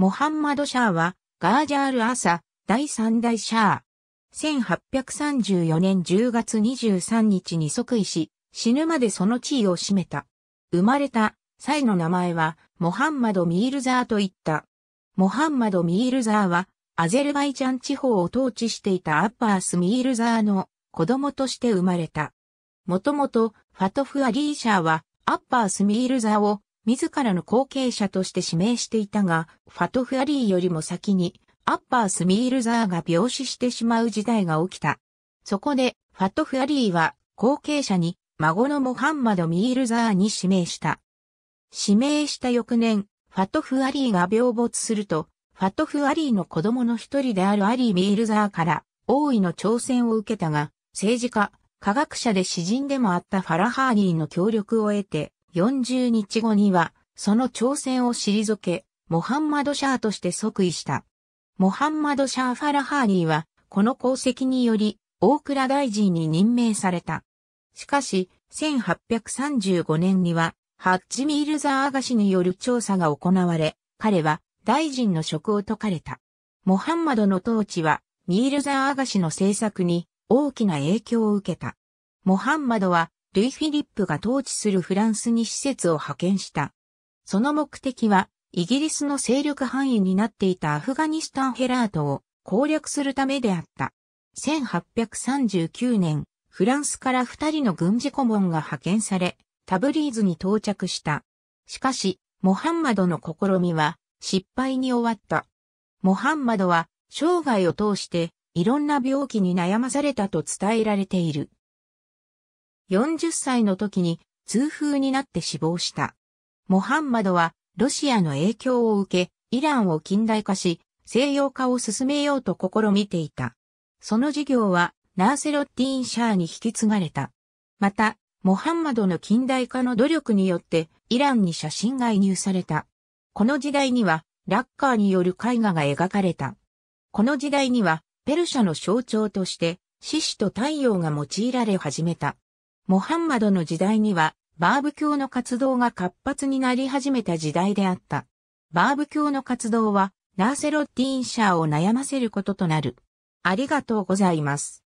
モハンマド・シャーは、ガージャール・アサ、第三代シャー。1834年10月23日に即位し、死ぬまでその地位を占めた。生まれた、際の名前は、モハンマド・ミールザーと言った。モハンマド・ミールザーは、アゼルバイジャン地方を統治していたアッパース・ミールザーの子供として生まれた。もともと、ファトフ・アリーシャーは、アッパース・ミールザーを自らの後継者として指名していたが、ファトフアリーよりも先に、アッパースミールザーが病死してしまう事態が起きた。そこで、ファトフアリーは、後継者に、孫のモハンマド・ミールザーに指名した。指名した翌年、ファトフアリーが病没すると、ファトフアリーの子供の一人であるアリー・ミールザーから、王位の挑戦を受けたが、政治家、科学者で詩人でもあったファラハーニーの協力を得て、40日後には、その挑戦を退け、モハンマド・シャーとして即位した。モハンマド・シャー・ファラハーニーは、この功績により、大倉大臣に任命された。しかし、1835年には、ハッチ・ミールザー・アガシによる調査が行われ、彼は大臣の職を解かれた。モハンマドの統治は、ミールザー・アガシの政策に大きな影響を受けた。モハンマドはルイ・フィリップが統治するフランスに施設を派遣した。その目的は、イギリスの勢力範囲になっていたアフガニスタンヘラートを攻略するためであった。1839年、フランスから二人の軍事顧問が派遣され、タブリーズに到着した。しかし、モハンマドの試みは失敗に終わった。モハンマドは生涯を通していろんな病気に悩まされたと伝えられている。40歳の時に痛風になって死亡した。モハンマドはロシアの影響を受け、イランを近代化し、西洋化を進めようと試みていた。その事業はナーセロッティン・シャーに引き継がれた。また、モハンマドの近代化の努力によってイランに写真が移入された。この時代にはラッカーによる絵画が描かれた。この時代にはペルシャの象徴として獅子と太陽が用いられ始めた。モハンマドの時代には、バーブ教の活動が活発になり始めた時代であった。バーブ教の活動は、ナーセロッティシンーを悩ませることとなる。ありがとうございます。